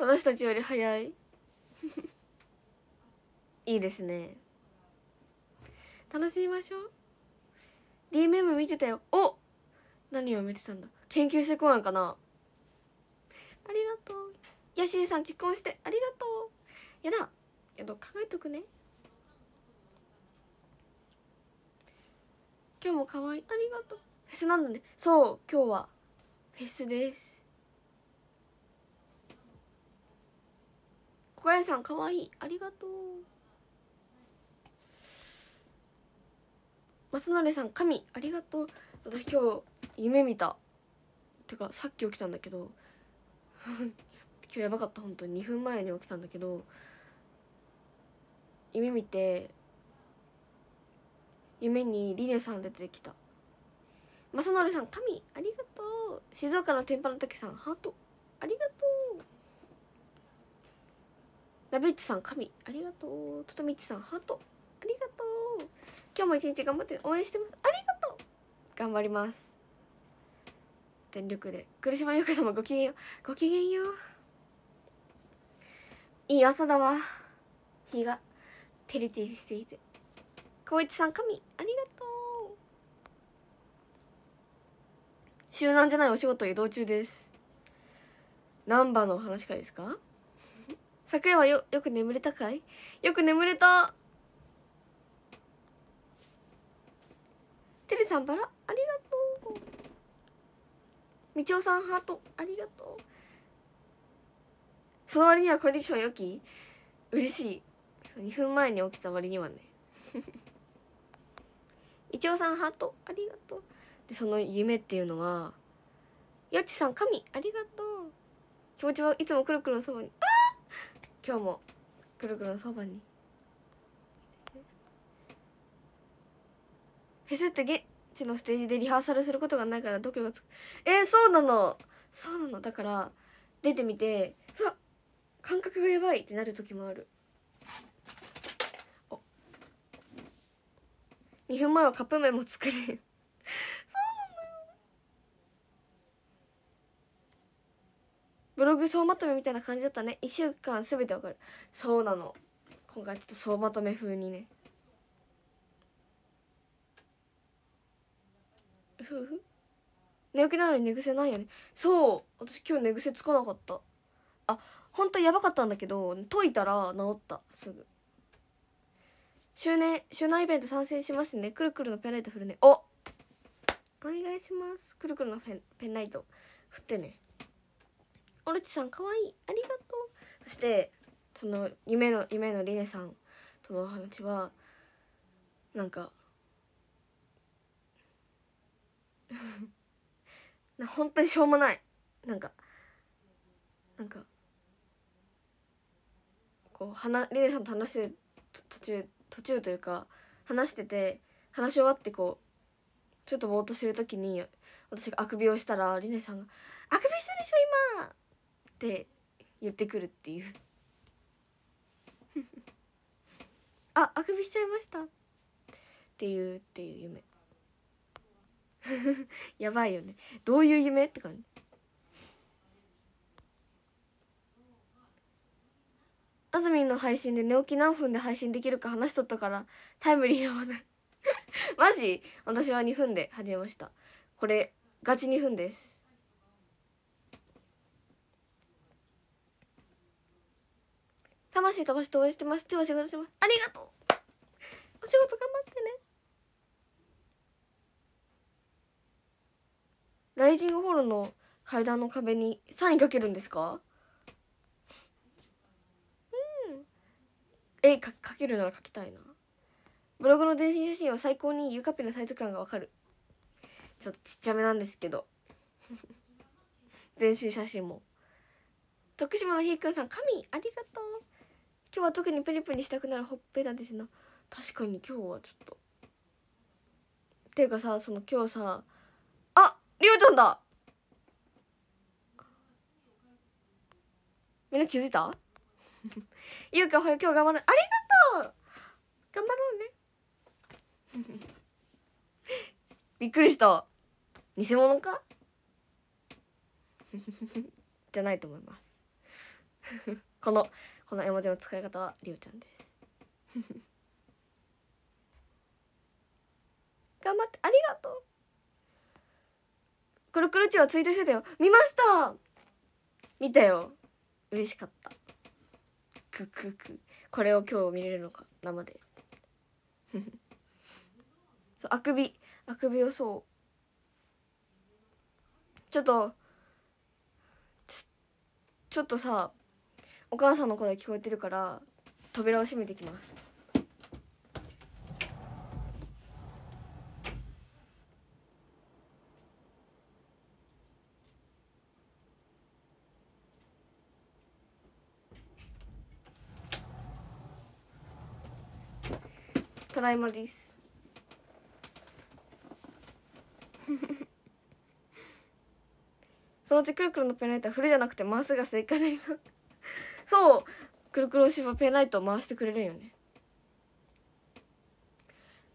私たちより早い いいですね楽しみましょう DMM 見てたよお何を見てたんだ研究してこないかなありがとうヤシーさん結婚してありがとうやだやだ考えとくね今日も可愛いありがとうフェスなんだねそう今日はフェスです小林さんかわいいありがとう松成さん神ありがとう私今日夢見たてかさっき起きたんだけど 今日やばかった本当に2分前に起きたんだけど夢見て夢にリネさん出てきた正成さん神ありがとう静岡の天パの時さんハートありがラブイチさん神ありがとうとミッチさんハートありがとう今日も一日頑張って応援してますありがとう頑張ります全力で苦島由香様ごきげんようごきげんよういい朝だわ日が照りテリしていて光一さん神ありがとう集団じゃないお仕事移動中です難波の話かですか昨夜はよよく眠れたかいよく眠れたてるさんバラありがとうみちおさんハートありがとうその割にはコンディション良き嬉しいそう2分前に起きた割にはねい ちおさんハートありがとうでその夢っていうのはよちさん神ありがとう気持ちはいつもくるくるのそばにあ今日もくるくるそばにフェスって現地のステージでリハーサルすることがないから度胸がつくえー、そうなのそうなのだから出てみてうわ感覚がやばいってなる時もある2分前はカップ麺も作れブログ総まとめみたいな感じだったね1週間全てわかるそうなの今回ちょっと総まとめ風にねふふ寝起きなのに寝癖ないよねそう私今日寝癖つかなかったあ本当やばかったんだけど解いたら治ったすぐ周年周年イベント参戦しますねくるくるのペンライト振るねおお願いしますくるくるのペンペンライト振ってねオルチさんかわいいありがとうそしてその夢の夢のりねさんとのお話はなんか 本当にしょうもないなんかなんかこう話りねさんと話してる途中途中というか話してて話し終わってこうちょっとぼーっとしてる時に私があくびをしたらりねさんが「あくびしたるでしょ今!」って言ってくるっていうああくびしちゃいましたっていうっていう夢 やばいよねどういう夢って感じあずみんの配信で寝起き何分で配信できるか話しとったからタイムリーな話題 マジ私は2分で始めましたこれガチ2分です魂飛ばして応援してます今日は仕事してますありがとうお仕事頑張ってねライジングホールの階段の壁にサインかけるんですかうん絵かかけるなら描きたいなブログの全身写真は最高にゆかぴのサイズ感がわかるちょっとちっちゃめなんですけど 全身写真も徳島のひーくんさん神ありがとう今日は特にプリプリしたくなるほっぺたですな確かに今日はちょっとっていうかさその今日さありょうちゃんだみんな気づいたゆうかおはよう今日頑張るありがとう頑張ろうねびっくりした偽物かじゃないと思います このこの絵文字の使い方はりおちゃんです 頑張ってありがとうくるくるちはツイートしてたよ見ました見たよ嬉しかったくくくこれを今日見れるのか生で そうあくびあくびをそうちょっとちょっとさお母さんの声聞こえてるから扉を閉めてきますただいまです そのうちくるくるのペンライトはフルじゃなくて回すが正解なりそそうくるくるおしはペンライトを回してくれるよね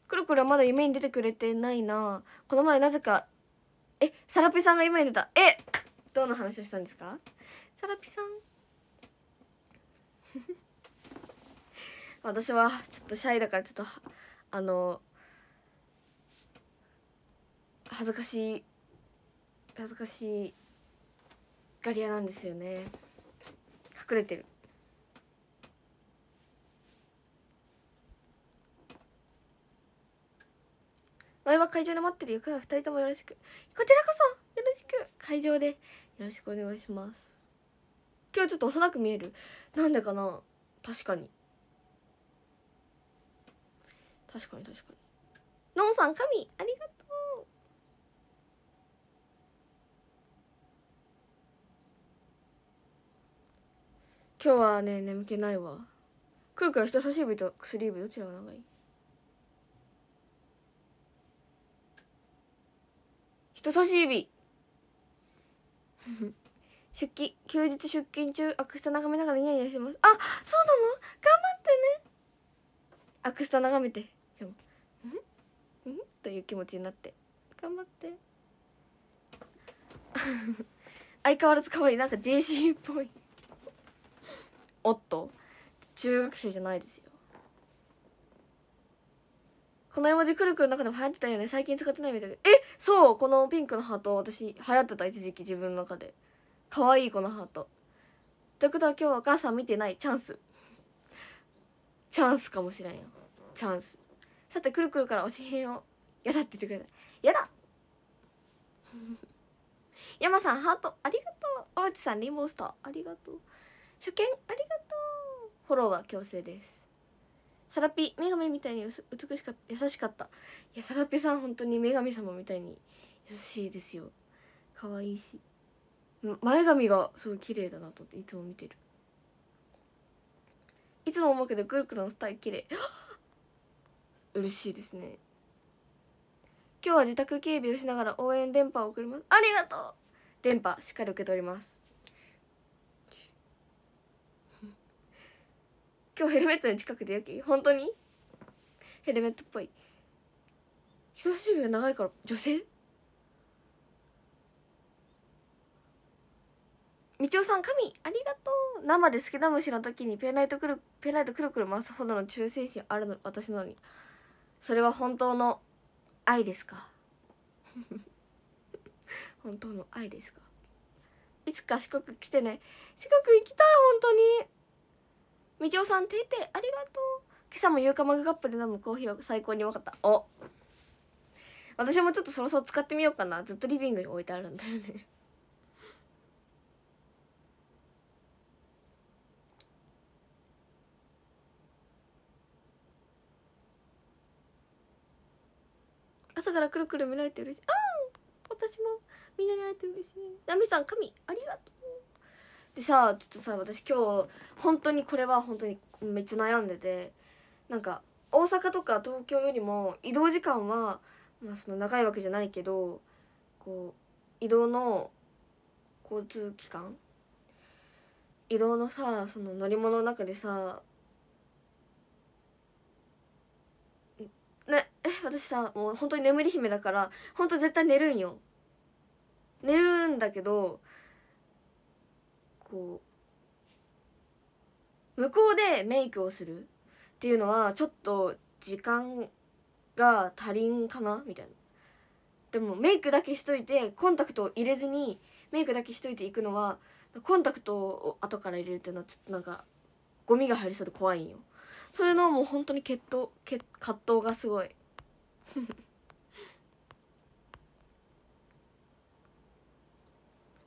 くるくるはまだ夢に出てくれてないなこの前なぜかえサラピさんが夢に出たえどんな話をしたんですかサラピさん 私はちょっとシャイだからちょっとあの恥ずかしい恥ずかしいガリアなんですよね隠れてるお前は会場で待ってるよ。今日は二人ともよろしく。こちらこそよろしく会場でよろしくお願いします。今日ちょっと幼く見える。なんでかな確かに。確かに確かに。のんさん、神ありがとう。今日はね眠気ないわくるくる人差し指と薬指どちらが長い人差し指 出勤休日出勤中アクスタ眺めながらニヤニヤしてますあそうなの頑張ってねアクスタ眺めて今も「んん」という気持ちになって頑張って 相変わらず可愛いなんか JC っぽいおっと中学生じゃないですよこの絵文字くるくるの中でも流行ってたよね最近使ってないみたいえそうこのピンクのハート私流行ってた一時期自分の中で可愛いこのハートってことは今日はお母さん見てないチャンスチャンスかもしれんよチャンスさてくるくるから推し編をやだって言ってくれたやだ 山さんハートありがとうおうちさんリンボースターありがとう初見ありがとうフォローは強制ですサラピ女神みたいに美しかった優しかったいやサラピさん本当に女神様みたいに優しいですよ可愛いし前髪がすごい綺麗だなと思っていつも見てるいつも思うけどくるくるの二人綺麗 嬉しいですね今日は自宅警備をしながら応援電波を送りますありがとう電波しっかり受け取ります今日ヘルメットの近くでやけ本当にヘルメットっぽい人差し指が長いから女性みちおさん神ありがとう生でスケダムシの時にペンライトくるペンライトくるくる回すほどの忠誠心あるの私のにそれは本当の愛ですか 本当の愛ですかいつか四国来てね四国行きたい本当にみちおさんていてありがとう今朝もうかマグカップで飲むコーヒーは最高にうまかったお私もちょっとそろそろ使ってみようかなずっとリビングに置いてあるんだよね朝からくるくる見られて嬉しいああ私もみんなに会えて嬉しいナミさん神ありがとうでさちょっとさ私今日本当にこれは本当にめっちゃ悩んでてなんか大阪とか東京よりも移動時間は、まあ、その長いわけじゃないけどこう移動の交通機関移動のさその乗り物の中でさねえ私さもう本当に眠り姫だから本当絶対寝るんよ寝るんだけどこう向こうでメイクをするっていうのはちょっと時間が足りんかなみたいなでもメイクだけしといてコンタクトを入れずにメイクだけしといていくのはコンタクトを後から入れるっていうのはちょっとなんかゴミが入りそうで怖いんよそれのもう本当に決闘葛藤がすごい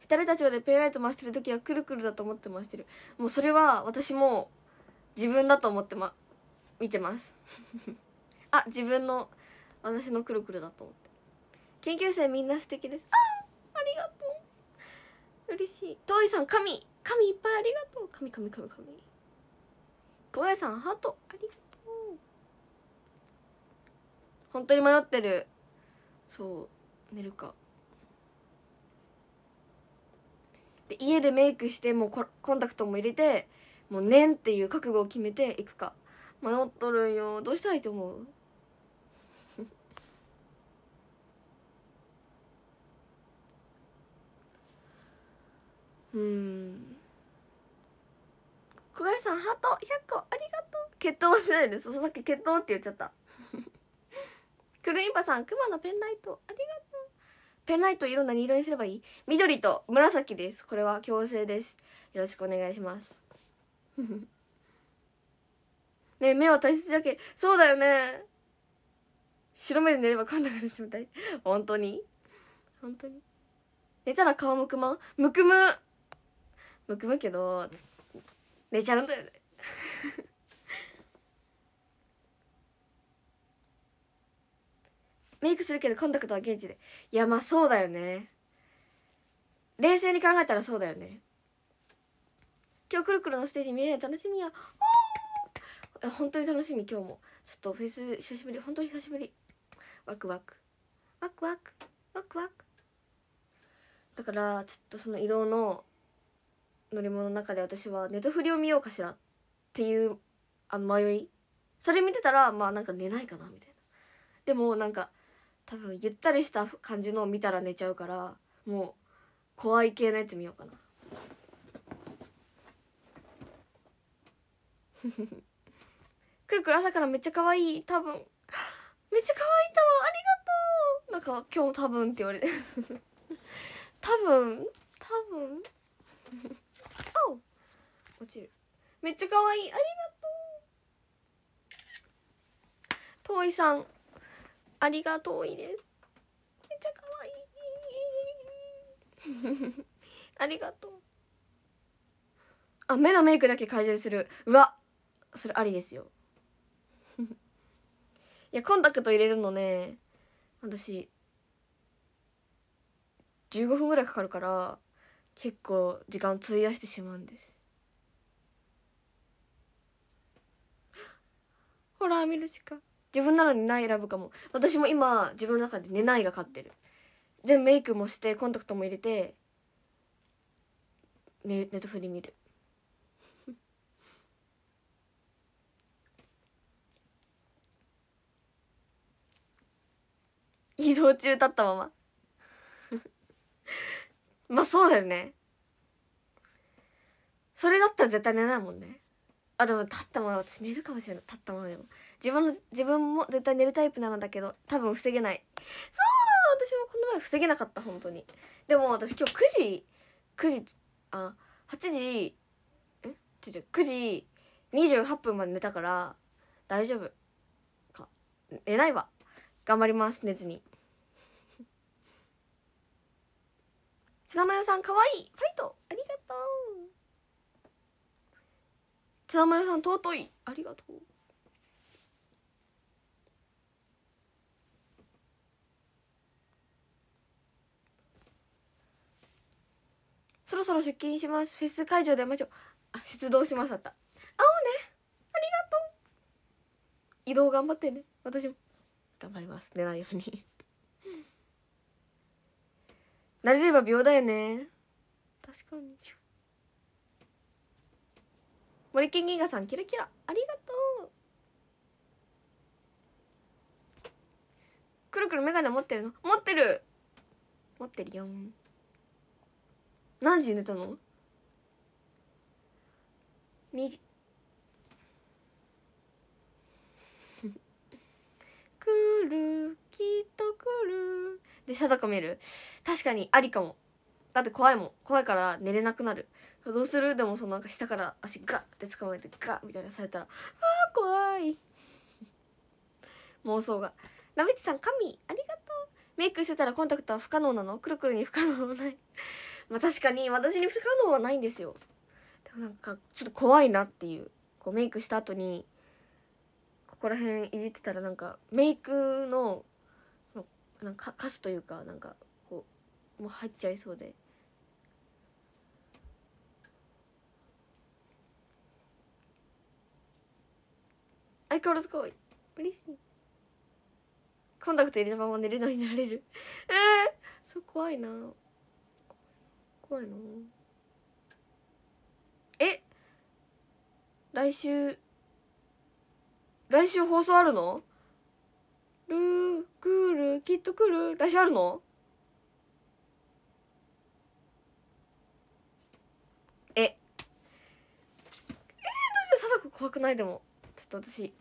光たちがペンライト回してる時はくるくるだと思って回してるもうそれは私も自分だと思ってま見てます あ自分の私のくるくるだと思って研究生みんな素敵ですあありがとう嬉しい遠いさん神神いっぱいありがとう神神神神小林さんハートありがとう本当に迷ってるそう寝るかで家でメイクしてもうコンタクトも入れてもうねんっていう覚悟を決めていくか迷っとるんよどうしたらいいと思う うん小林さんハート100個ありがとう決闘しないですさっき決闘って言っちゃったくるいばさんくまのペンライトありがペンライト色何色にすればいい緑と紫ですこれは強制ですよろしくお願いします ね目は大切だけそうだよね白目で寝れば噛んだからしてみたい本当に本当に寝たら顔むくまむくむむくむけど寝ちゃうんだよねメイクするけどコンタクトは現地でいやまあそうだよね冷静に考えたらそうだよね今日くるくるのステージ見れない楽しみや本当に楽しみ今日もちょっとフェス久しぶり本当に久しぶりワクワクワクワクワクワクだからちょっとその移動の乗り物の中で私は寝とふりを見ようかしらっていうあの迷いそれ見てたらまあなんか寝ないかなみたいなでもなんか多分ゆったりした感じのを見たら寝ちゃうからもう怖い系のやつ見ようかな くるくる朝からめっちゃ可愛い多分めっちゃ可愛い多分ありがとうなんか今日多分って言われて 多分多分あ お落ちるめっちゃ可愛いありがとう遠いさんありがとういですめっちゃ可愛いありがとうあ目のメイクだけ改善するうわそれありですよいやコンタクト入れるのね私15分ぐらいかかるから結構時間費やしてしまうんですほら見るしか自分なのにない選ぶかも私も今自分の中で寝ないが勝ってる全部メイクもしてコンタクトも入れて寝ネットフ見る 移動中立ったまま まあそうだよねそれだったら絶対寝ないもんねあでも立ったまま私寝るかもしれない立ったままでも自分自分も絶対寝るタイプなのだけど多分防げないそう私もこの前防げなかった本当にでも私今日9時9時あ8時え違う9時28分まで寝たから大丈夫か寝ないわ頑張ります寝ずに ツナマヨさんかわいいファイトありがとうツナマヨさん尊いありがとうそろそろ出勤しますフェス会場で会いましょうあ出動しました会おうねありがとう移動頑張ってね私も頑張ります寝ないように 慣れれば秒だよね確かに森健銀河さんキラキラありがとうくるくるメガネ持ってるの持ってる持ってるよ何時寝たの ?2 時 来るきっと来るで定かめる確かにありかもだって怖いもん怖いから寝れなくなるどうするでもそのなんか下から足ガッて捕まえてガッみたいなされたらあー怖い 妄想がなべちさん神ありがとうメイクしてたらコンタクトは不可能なのくるくるに不可能ないまあ、確かに私に不可能はないんですよでもなんかちょっと怖いなっていうこうメイクした後にここら辺いじってたらなんかメイクのそのなんかカスというかなんかこうもう入っちゃいそうで。相変わらず可い嬉しいコンタクト入れたまま寝るのになれるえー、そう怖いな怖いのえ来週来週放送あるのるーくるきっと来る来週あるのええー、どうしよう貞子怖くないでもちょっと私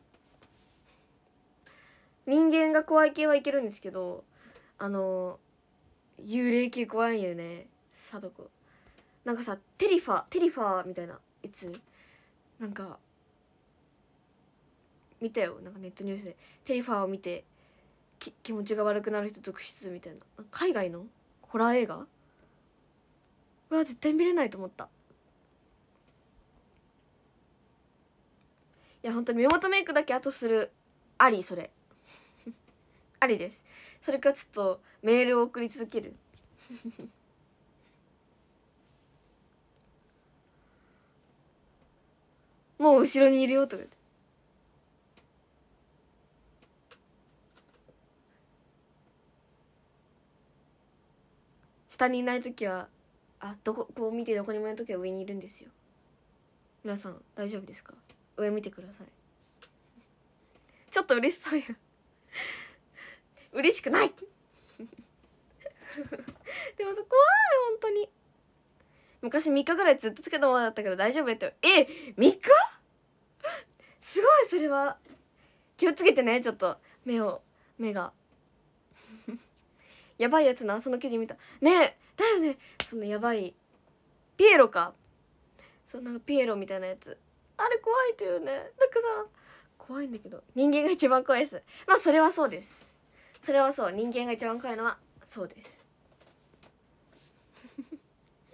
人間が怖い系はいけるんですけどあの幽霊系怖いよね貞子なんかさテリファテリファみたいないつなんか見たよなんかネットニュースでテリファを見てき気持ちが悪くなる人続出みたいな海外のホラー映画うわは絶対見れないと思ったいや本当に目元メイクだけ後するありそれ ありですそれかちょっとメールを送り続ける もう後ろにいるよとか言って。下にいない時はあどここう見てどこにもいない時は上にいるんですよ皆さん大丈夫ですか上見てくださいちょっと嬉しそうや嬉しくない でもそこは本当に昔3日ぐらいずっとつけたままだったけど大丈夫やってえ3日すごいそれは気をつけてねちょっと目を目が やばいやつなその記事見たねだよねそのやばいピエロかそんなピエロみたいなやつあれ怖いというねなんかさ怖いんだけど人間が一番怖いですまあそれはそうですそれはそう人間が一番怖いのはそうです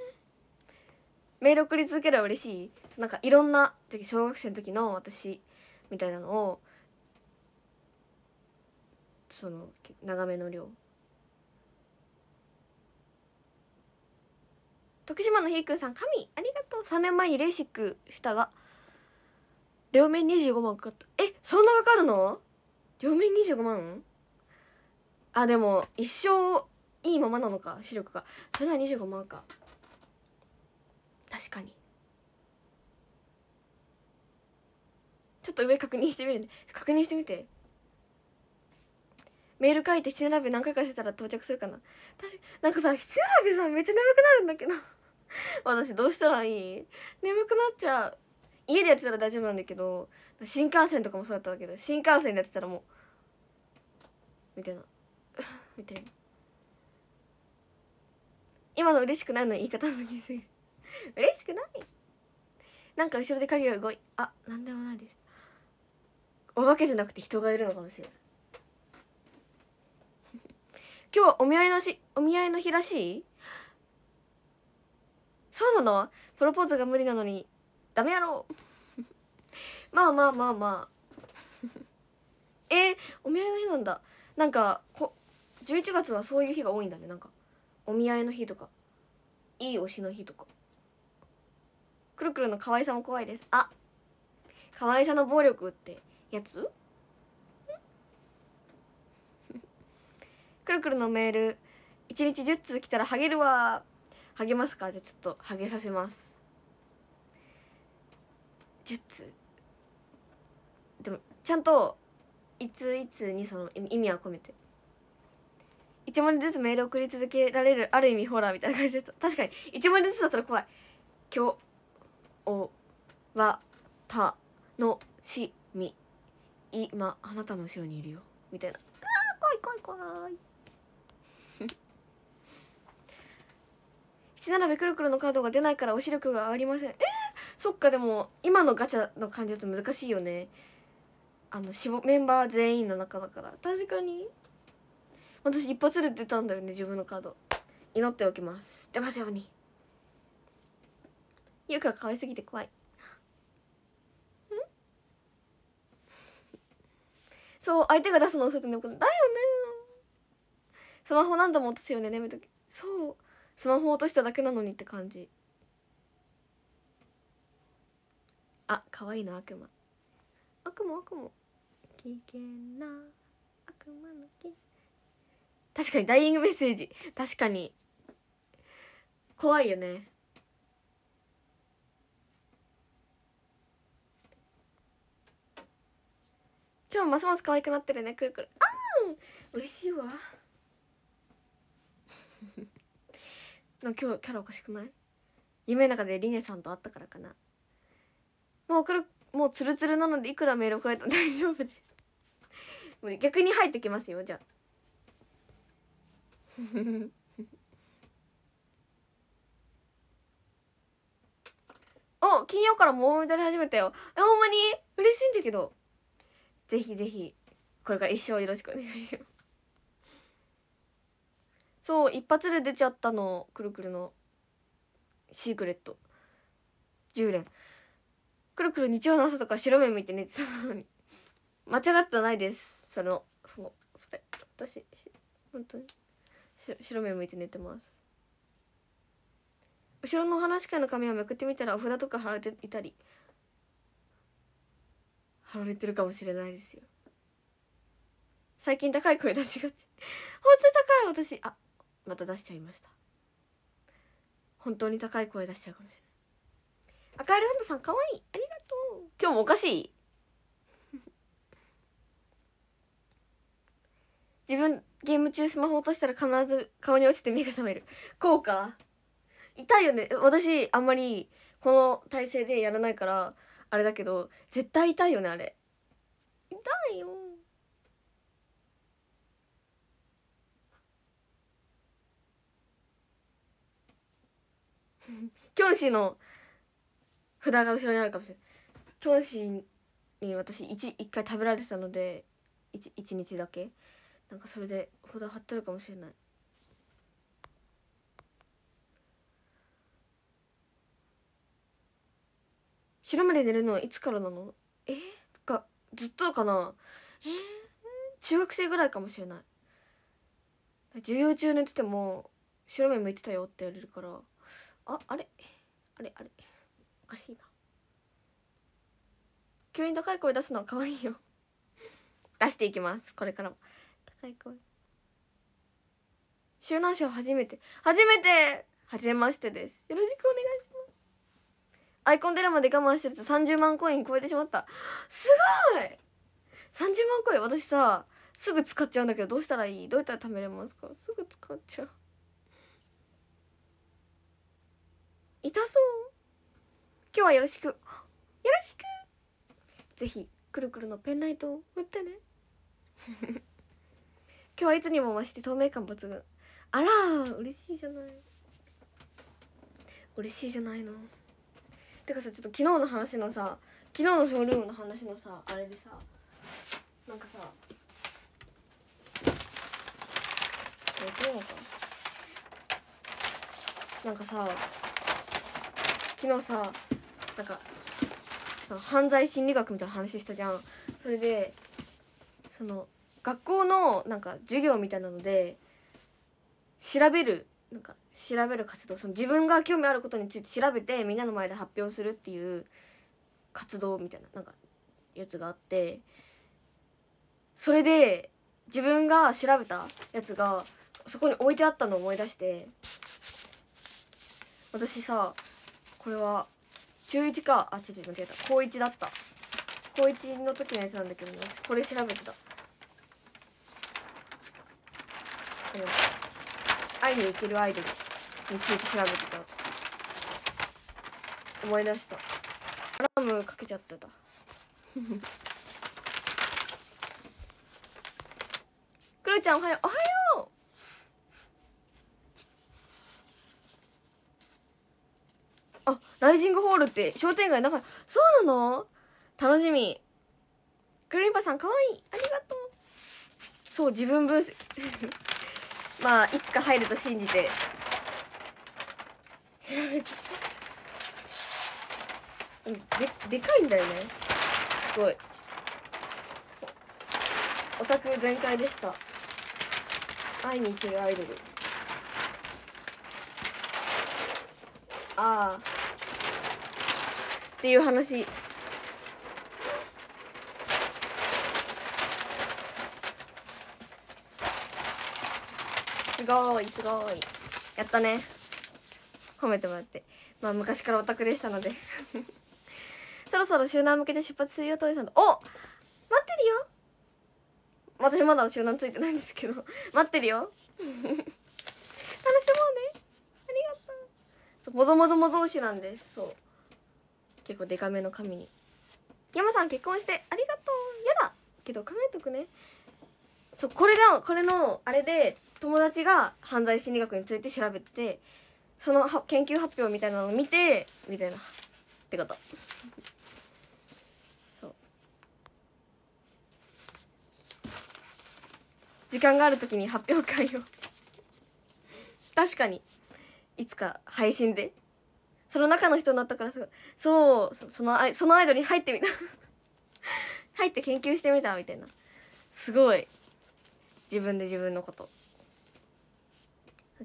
メール送り続ければ嬉しいなんかいろんな小学生の時の私みたいなのをその長めの量徳島のひーくんさん神ありがとう3年前にレーシックしたが両面25万かかったえそんなかかるの両面25万あでも一生いいままなのか視力がそれなら25万か確かにちょっと上確認してみるね確認してみてメール書いて七並べ何回かしてたら到着するかな私なんかさ七並べさんめっちゃ眠くなるんだけど 私どうしたらいい眠くなっちゃう家でやってたら大丈夫なんだけど新幹線とかもそうだったわけど新幹線でやってたらもうみたいな みたいな今の嬉しくないの言い方すぎすぎ嬉しくないなんか後ろで影が動いあなんでもないですお化けじゃなくて人がいるのかもしれない 今日はお見合いのしお見合いの日らしいそうなのプロポーズが無理なのにダメやろう まあまあまあまあ えー、お見合いの日なんだなんかこ11月はそういう日が多いんだねなんかお見合いの日とかいい推しの日とかくるくるの可愛さも怖いですあ可愛さの暴力ってやつ くるくるのメール一日10通来たらハゲるわハゲますかじゃあちょっとハゲさせます10通でもちゃんといついつにその意味は込めて1文字ずつメール送り続けられるある意味ホラーみたいな感じです確かに1文字ずつだったら怖い「きょおわたのしみ」今あなたの後ろにいるよみたいな「ああ怖い怖い怖い」並 べくるくるのカードが出ないからお視力が上がりませんえー、そっかでも今のガチャの感じだと難しいよねあのメンバー全員の中だから確かに私一発で出たんだよね自分のカード祈っておきます出ますようにゆうか可愛すぎて怖いそう相手が出すの遅いってことだよねスマホ何度も落とすよね眠と時そうスマホ落としただけなのにって感じあ可愛いな悪魔悪魔悪魔危険な悪魔の木確かにダイイングメッセージ確かに怖いよね今日ますます可愛くなってるねくるくるあー嬉しいわ 今日キャラおかしくない夢の中でりねさんと会ったからかなもうくるもうツルツルなのでいくらメール送られても大丈夫です逆に入ってきますよじゃあ お金曜からもう踊り始めたよえほんまに嬉しいんだけどぜひぜひこれから一生よろしくお願いしますそう一発で出ちゃったのくるくるのシークレット10連くるくる日曜の朝とか白目向いて寝てたのに間違ってないですそのそのそれ私し本当にし白目向いて寝てます後ろの話し会の紙をめくってみたらお札とか貼られていたり貼られてるかもしれないですよ最近高い声出しがち 本当に高い私あまた出しちゃいました本当に高い声出しちゃうかもしれない赤いハンドさん可愛いいありがとう今日もおかしい 自分ゲーム中スマホ落としたら必ず顔に落ちて目が覚めるこうか痛いよね私あんまりこの体勢でやらないからあれだけど絶対痛いよねあれ痛いよキョンシーの札が後ろにあるかもしれないキョンシーに私一1回食べられてたので一1日だけなんかそれで札貼ってるかもしれない白目で寝るのはいつからなのえがずっとかなえ中学生ぐらいかもしれない授業中寝てても白目向いてたよって言われるからああれあれあれおかしいな急に高い声出すのは可愛いよ出していきますこれからも高い声周南賞初めて初めて初めましてですよろしくお願いしますアイコン出るまで我慢してると30万コイン超えてしまったすごい30万コイン私さすぐ使っちゃうんだけどどうしたらいいどうやったら貯めれますかすぐ使っちゃう痛そう今日はよろしくよろしくぜひくるくるのペンライトを振ってね 今日はいつにも増して透明感抜群あら嬉しいじゃない嬉しいじゃないのてかさちょっと昨日の話のさ昨日のショールームの話のさあれでさなんかさどうかなんかさ昨日さなんかその犯罪心理学みたいな話したじゃんそれでその学校のなんか授業みたいなので調べるなんか調べる活動その自分が興味あることについて調べてみんなの前で発表するっていう活動みたいななんかやつがあってそれで自分が調べたやつがそこに置いてあったのを思い出して私さこれは中1かあちょっと間違えた高1だった高1の時のやつなんだけどねこれ調べてた会いに行けるアイドルについて調べてた私思い出したアラームかけちゃってた クロちゃんおはようおはようあライジングホールって商店街なんかそうなの楽しみクリンパさんかわいいありがとうそう自分分析 まあいつか入ると信じて調べてででかいんだよねすごいオタク全開でした会いに行けるアイドルああっていう話すごいすごいやったね褒めてもらってまあ昔からオタクでしたので そろそろ集団向けて出発するよトイさんとお待ってるよ私まだ集団ついてないんですけど待ってるよ 楽しもうねありがとうそうもぞもぞもぞ推しなんですそう結構デカめの髪に山さん結婚してありがとうやだけど考えとくねそうこれがこれのあれで友達が犯罪心理学について調べてその研究発表みたいなのを見てみたいなってこと。そう時間がある時に発表会を 確かにいつか配信でその中の人になったからそうそのそのアイドルに入ってみた 入って研究してみたみたいなすごい自分で自分のこと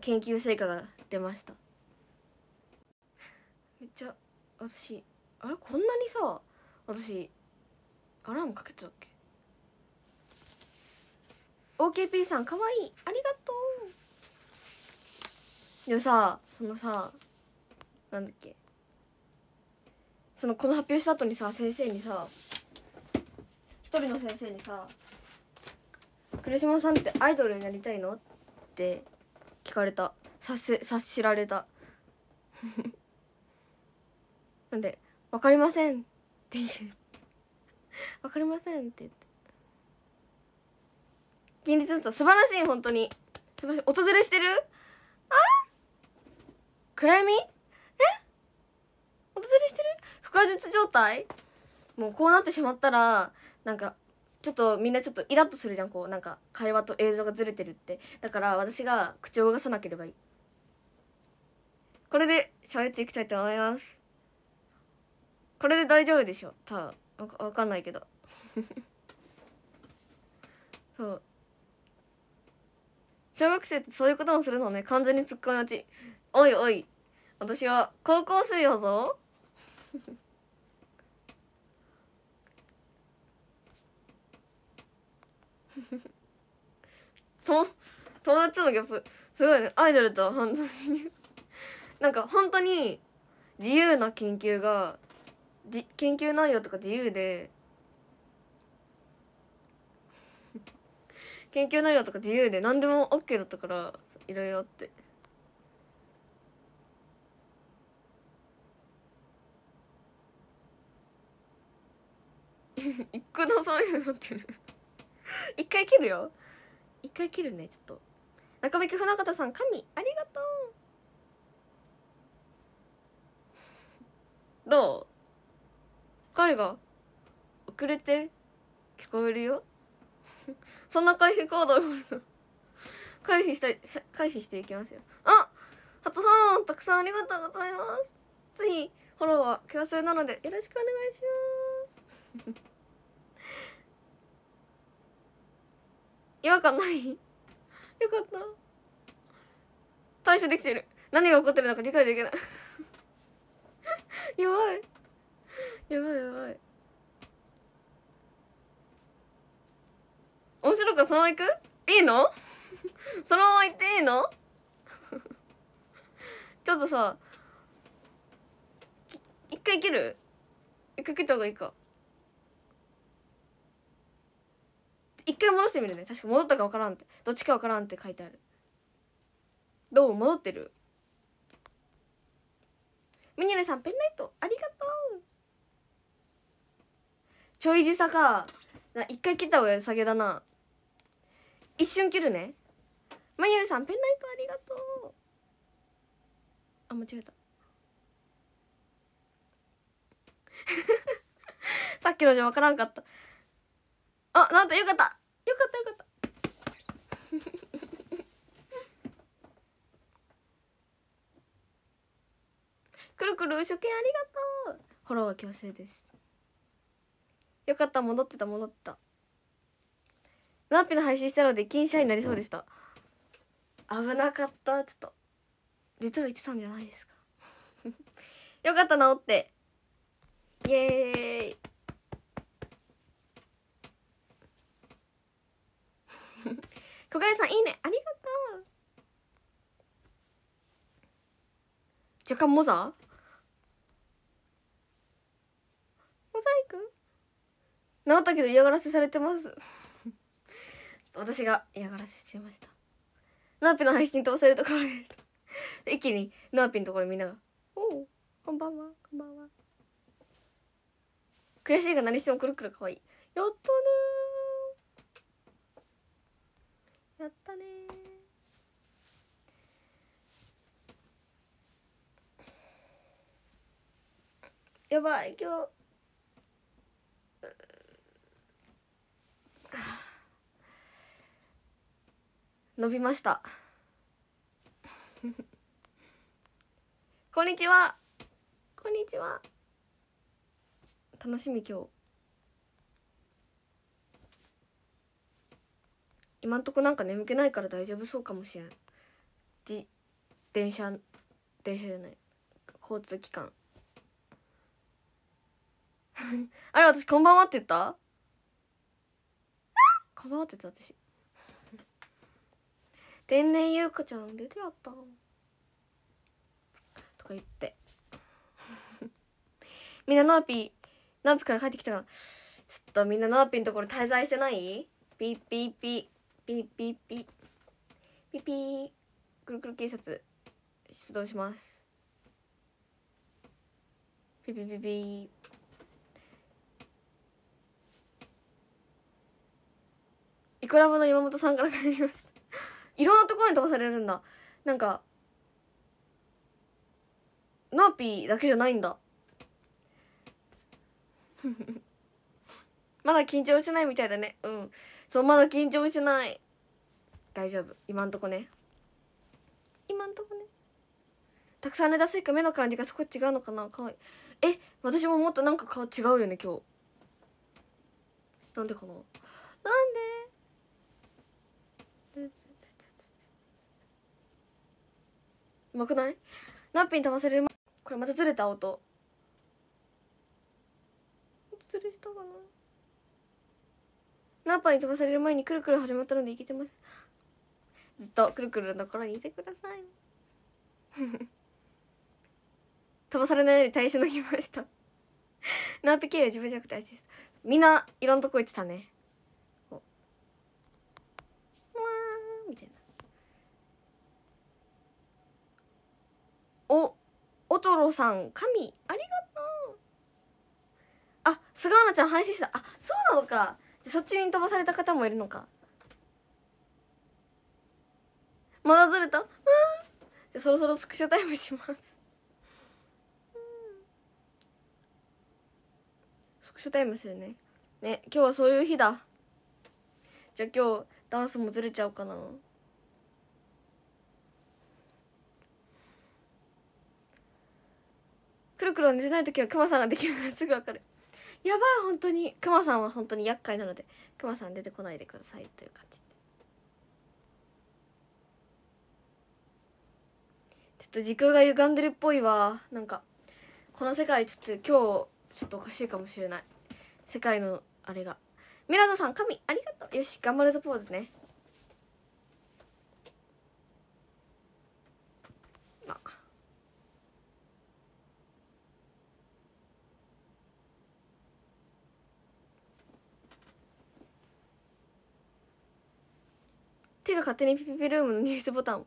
研究成果が出ましためっちゃ私あれこんなにさ私アラームかけてたっけ OKP さんかわいいありがとうでもさそのさなんだっけそのこの発表した後にさ先生にさ一人の先生にさ「来島さんってアイドルになりたいの?」って聞かれた察しられた なんで「分かりません」って言う「分かりません」って言って近日と素晴らしい本当に素晴らしい訪れしてるあ暗闇え訪れしてる腹話術状態もうこうなってしまったらなんかちょっとみんなちょっとイラッとするじゃんこうなんか会話と映像がずれてるってだから私が口を動かさなければいいこれで喋っていきたいと思いますこれで大丈夫でしょただわかんないけどそう小学生ってそういうこともするのね完全に突っ込み待ちおいおい私は高校生よぞ と友達とのギャップすごいねアイドルと本当に なんか本当に自由な研究がじ研究内容とか自由で 研究内容とか自由で何でも OK だったからいろいろあって。一個ださういうなってる 一回切るよ一回切るねちょっと中引き船形さん神ありがとう どう声が遅れて聞こえるよ そんな回避行動回避したい回避していきますよあ初ファンたくさんありがとうございますぜひフォローは気忘れなのでよろしくお願いします違和感ないよかった対処できてる何が起こってるのか理解できないやば いやばいやばい面白くそのままいくいいのそのままいっていいの ちょっとさ一回いける一回切った方がいいか一回戻してみるね確か戻ったか分からんってどっちか分からんって書いてあるどう戻ってるミニルさんペンライトありがとうちょい時差か一回切った方が良さげだな一瞬切るねマニュレさんペンライトありがとうあ間違えた さっきのじゃ分からんかったあなんとよかったよかったよかった くるくる初見ありがとうフォローは強制ですよかった戻ってた戻ってたランピの配信したので金シャになりそうでした危なかったちょっと実は言ってたんじゃないですか よかった治ってイエーイ小林さんいいねありがとう若干モザモザイク治ったけど嫌がらせされてます私が嫌がらせしてましたナーピの配信通せるところでした一気にナーピのところみんなが「おおこんばんはこんばんは」悔しいが何してもくるくるかわいいやったねやったねやばい今日伸びましたこんにちはこんにちは楽しみ今日今んとこなんか眠気ないから大丈夫そうかもしれんじ電車電車じゃない交通機関 あれ私こんばんはって言ったこんばんはって言った私天然優香ちゃん出てやったとか言ってみんなノアピーノーピーから帰ってきたらちょっとみんなノアピーのところ滞在してないピーピーピーピッピッピッピッピーくるくる警察出動しますピピピピイクラブの山本さんから帰りました いろんなところに飛ばされるんだなんかナーピーだけじゃないんだ まだ緊張してないみたいだねうんそうまだ緊張しない大丈夫今んとこね今んとこねたくさんネタせっか目の感じがそこ違うのかなかわいいえ私ももっとなんか顔違うよね今日なんでかななんでうまくないナッピン飛ばせるこれまたずれた音ずれしたかなナンパに飛ばされる前にくるくる始まったのでいけてませんずっとくるくるのところにいてください 飛ばされないように耐え忍ぎましたナーピケは自分じゃなくて愛ですみんないろんなとこ行ってたねわーみたいなおおとろさん神ありがとうあ菅原ちゃん配信したあそうなのかそっちに飛ばされた方もいるのか戻ずれじゃそろそろスクショタイムします、スクショタイムするねね今日はそういう日だじゃあ今日ダンスもずれちゃうかなくるくる寝てない時はクマさんができるからすぐわかるやばい本当にクマさんは本当に厄介なのでクマさん出てこないでくださいという感じちょっと時空が歪んでるっぽいわなんかこの世界ちょっと今日ちょっとおかしいかもしれない世界のあれがミラドさん神ありがとうよし頑張るぞポーズね手が勝手にピピピルームのニュースボタン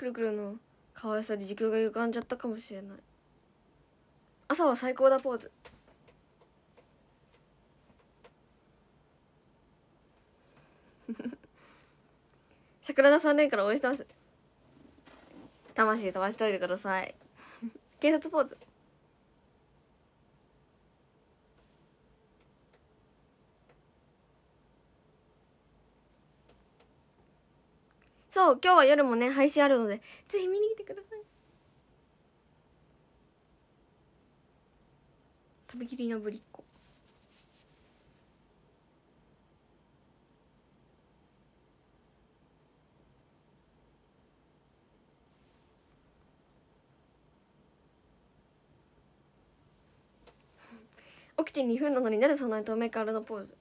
くるくるの可愛さで時空が歪んじゃったかもしれない朝は最高だポーズ 桜田3連から応援してます魂飛ばしておいてください警察ポーズそう今日は夜もね配信あるのでぜひ見に来てください食べきりのぶりっ子 起きて2分なのになぜそんなに透明感あるのポーズ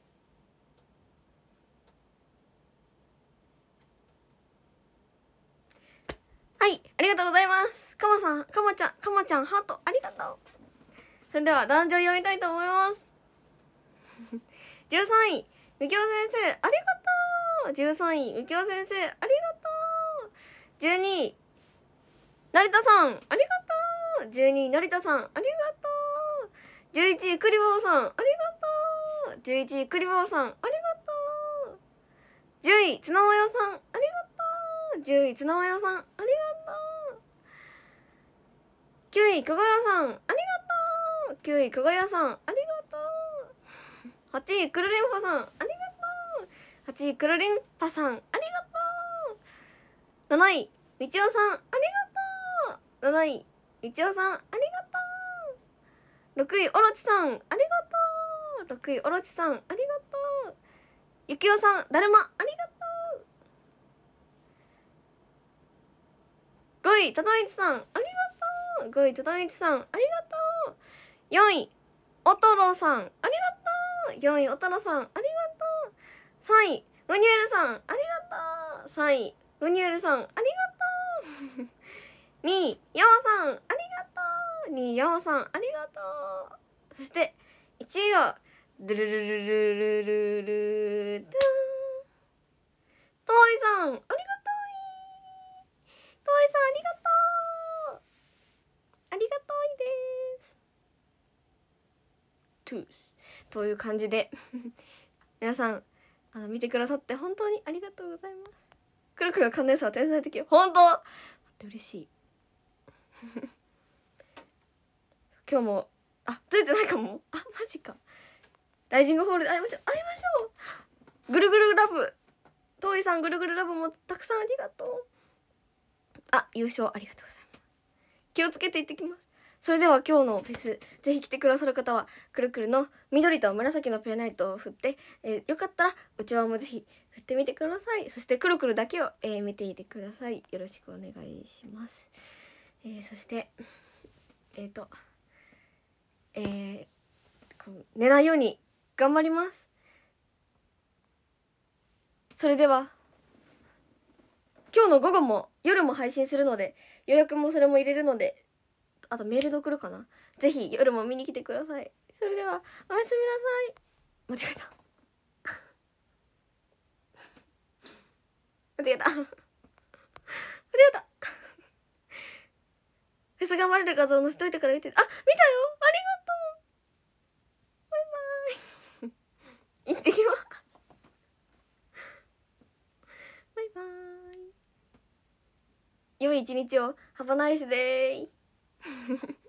ありがとうございますかまさんかまちゃんかまちゃんハートありがとうそれでは壇上読みたいと思います13 位みきお先生ありがとう13位みきお先生ありがとう12位成田さんありがとう12位成田さんありがとう11位クリボーさんありがとう11位クリボーさんありがとう10位つなマよさんありがとう10位つなマよさんありがとう9位久我屋さんありがとう9位久我屋さんありがとう8位くるりんぱさんありがとう8位くるりんぱさんありがとう7位みちおさんありがとう7位みちおさんありがとう6位おろちさんありがとう6位おろちさんありがとうゆきおさんだるまありがとう5位ただいちさんありがとうう5位とだみちさんありがとう4位おとろさんありがとう4位おとろさんありがとう3位ムニュールさんありがとう3位ムニュールさんありがとう2位ヤオさんありがとう2位ヤオさんありがとうそして1位はドゥルルルルルルルドトイさんありがとうトイさんありがとうありがとういですトゥースという感じで 皆さんあの見てくださって本当にありがとうございますくるくる関連さは天才的本当って嬉しい 今日もあついてないかもあマジかライジングホールで会いましょう会いましょうぐるぐるラブ遠いさんぐるぐるラブもたくさんありがとうあ優勝ありがとうございます気をつけて行ってきますそれでは今日のフェスぜひ来てくださる方はくるくるの緑と紫のペンライトを振って、えー、よかったらうちわもぜひ振ってみてくださいそしてくるくるだけを、えー、見ていてくださいよろしくお願いします、えー、そしてえっ、とえ寝ないように頑張りますそれでは今日の午後も夜も配信するので予約もそれも入れるのであとメールで送るかな是非夜も見に来てくださいそれではおやすみなさい間違えた 間違えた 間違えたフェス頑張れる画像載せといてから見てあ見たよありがとうバイバイ 行ってきます良い一日を Have a nice day!